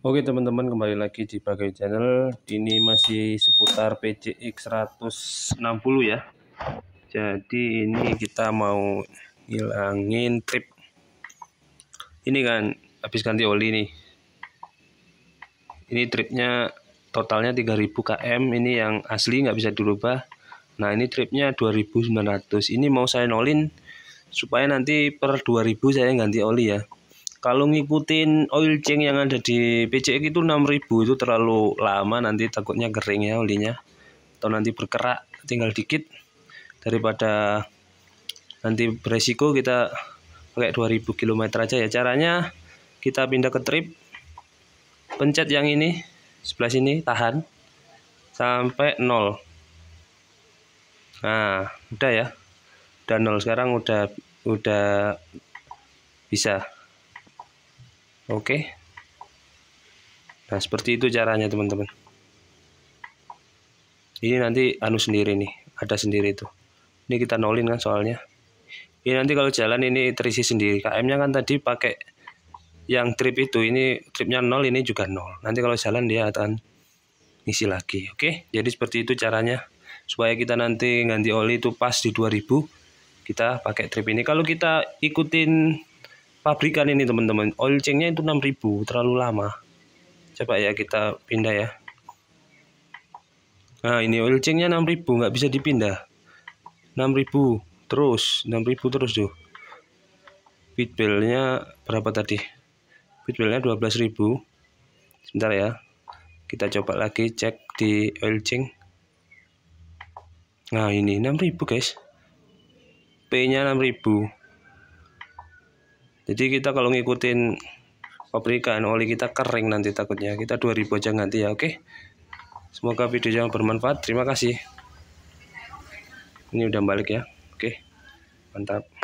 Oke teman-teman kembali lagi di Bagai Channel ini masih seputar PCX 160 ya jadi ini kita mau ngilangin trip ini kan habis ganti oli nih ini tripnya totalnya 3000 km ini yang asli nggak bisa dirubah nah ini tripnya 2900 ini mau saya nolin supaya nanti per 2000 saya ganti oli ya kalau ngikutin oil change yang ada di PCX itu 6000 itu terlalu lama nanti takutnya kering ya olinya atau nanti berkerak tinggal dikit daripada nanti beresiko kita pakai 2000 km aja ya caranya kita pindah ke trip pencet yang ini sebelah sini tahan sampai 0 nah udah ya udah 0 sekarang udah udah bisa Oke. Nah, seperti itu caranya, teman-teman. Ini nanti anu sendiri nih, ada sendiri itu. Ini kita nolin kan soalnya. Ini nanti kalau jalan ini terisi sendiri. KM-nya kan tadi pakai yang trip itu, ini tripnya nol, ini juga nol. Nanti kalau jalan dia akan ngisi lagi. Oke, jadi seperti itu caranya. Supaya kita nanti ganti oli itu pas di 2000, kita pakai trip ini. Kalau kita ikutin pabrikan ini teman-teman oil change-nya itu 6000 terlalu lama coba ya kita pindah ya nah ini oil change-nya 6000 nggak bisa dipindah 6000 terus 6000 terus tuh pit nya berapa tadi pit nya 12000 sebentar ya kita coba lagi cek di oil change nah ini 6000 guys P nya 6000 jadi kita kalau ngikutin pabrikan oli kita kering nanti takutnya kita 2000 aja nanti ya oke Semoga video yang bermanfaat terima kasih ini udah balik ya oke mantap